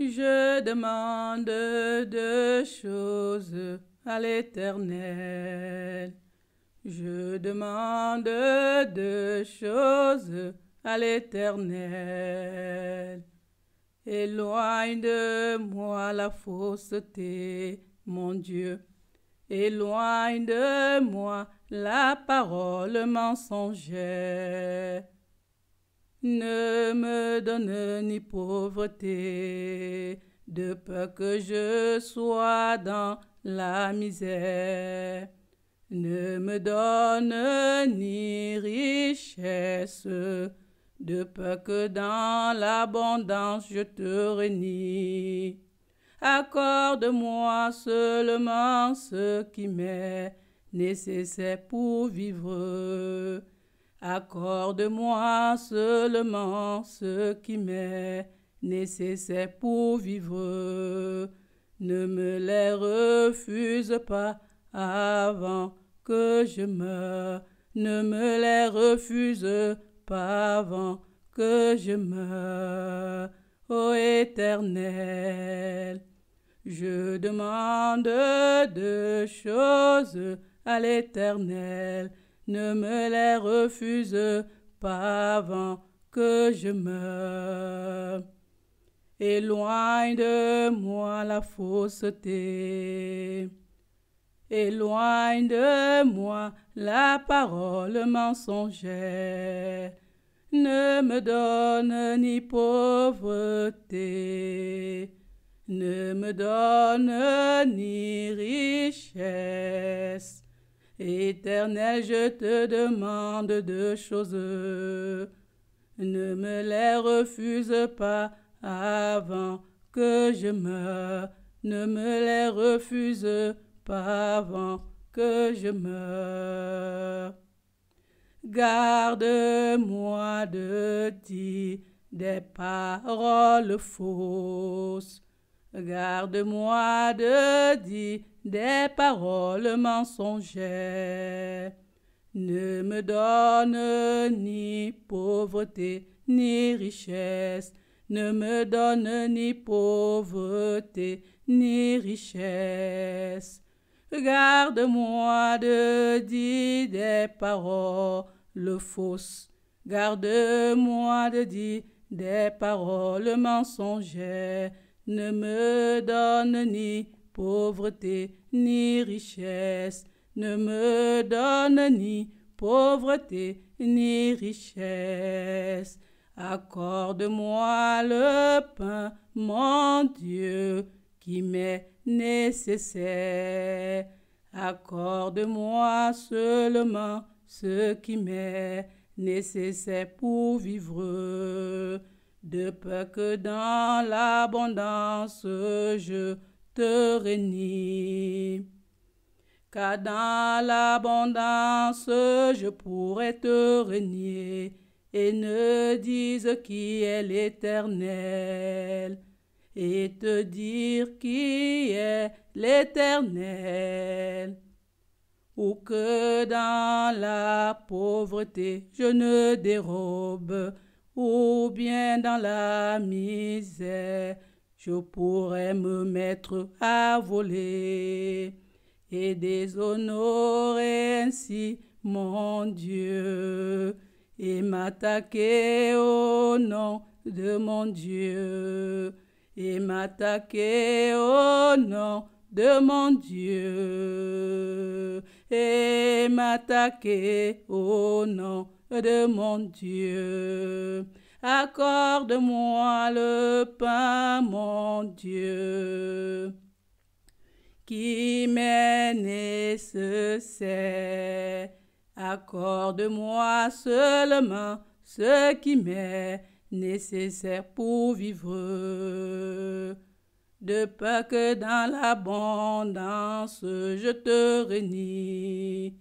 Je demande deux choses à l'Éternel. Je demande deux choses à l'Éternel. Éloigne de moi la fausseté, mon Dieu. Éloigne de moi la parole mensongère. Ne me donne ni pauvreté, de peur que je sois dans la misère. Ne me donne ni richesse, de peur que dans l'abondance je te renie. Accorde-moi seulement ce qui m'est nécessaire pour vivre Accorde-moi seulement ce qui m'est nécessaire pour vivre. Ne me les refuse pas avant que je meure. Ne me les refuse pas avant que je meure. Ô Éternel, je demande deux choses à l'Éternel ne me les refuse pas avant que je meure. Éloigne de moi la fausseté. Éloigne de moi la parole mensongère. Ne me donne ni pauvreté. Ne me donne ni richesse Éternel, je te demande deux choses. Ne me les refuse pas avant que je meure. Ne me les refuse pas avant que je meure. Garde-moi de dire des paroles fausses Garde-moi de dire des paroles mensongères. Ne me donne ni pauvreté ni richesse. Ne me donne ni pauvreté ni richesse. Garde-moi de dire des paroles fausses. Garde-moi de dire des paroles mensongères ne me donne ni pauvreté ni richesse, ne me donne ni pauvreté ni richesse. Accorde-moi le pain, mon Dieu, qui m'est nécessaire. Accorde-moi seulement ce qui m'est nécessaire pour vivre de peur que dans l'abondance je te renie. Car dans l'abondance je pourrais te renier et ne dise qui est l'Éternel et te dire qui est l'Éternel. Ou que dans la pauvreté je ne dérobe bien dans la misère, je pourrais me mettre à voler et déshonorer ainsi mon Dieu et m'attaquer au nom de mon Dieu et m'attaquer au nom de mon Dieu. Et m'attaquer au oh nom de mon Dieu. Accorde-moi le pain, mon Dieu, qui m'est nécessaire. Accorde-moi seulement ce qui m'est nécessaire pour vivre. De peur que dans l'abondance je te renie.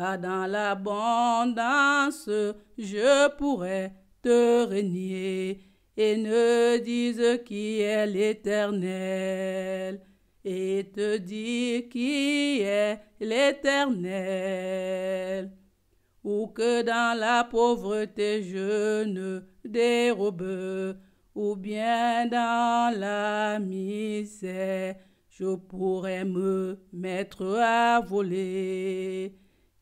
Ah, dans l'abondance je pourrais te régner, et ne dise qui est l'Éternel, et te dire qui est l'Éternel, ou que dans la pauvreté je ne dérobe, ou bien dans la misère je pourrais me mettre à voler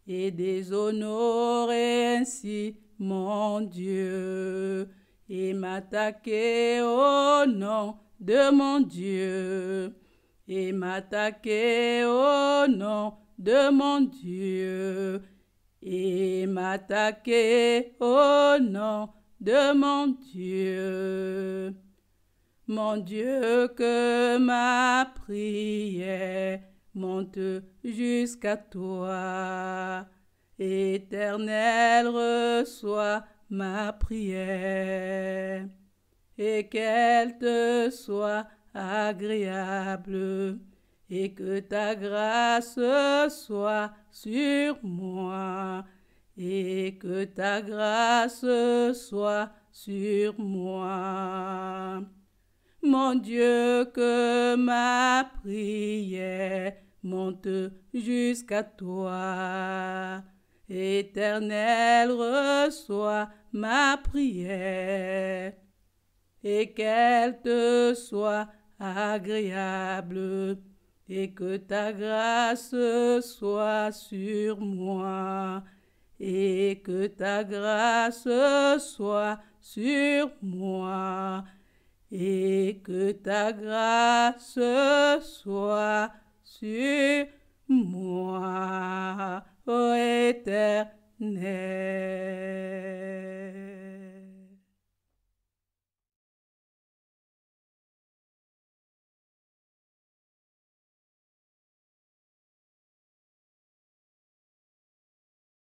et déshonorer ainsi mon Dieu et m'attaquer au nom de mon Dieu et m'attaquer au nom de mon Dieu et m'attaquer au nom de mon Dieu. Mon Dieu que ma prière monte jusqu'à toi. Éternel, reçois ma prière, et qu'elle te soit agréable, et que ta grâce soit sur moi, et que ta grâce soit sur moi. Mon Dieu, que ma prière monte jusqu'à toi. Éternel, reçois ma prière et qu'elle te soit agréable et que ta grâce soit sur moi et que ta grâce soit sur moi et que ta grâce soit sur moi, ô éternel.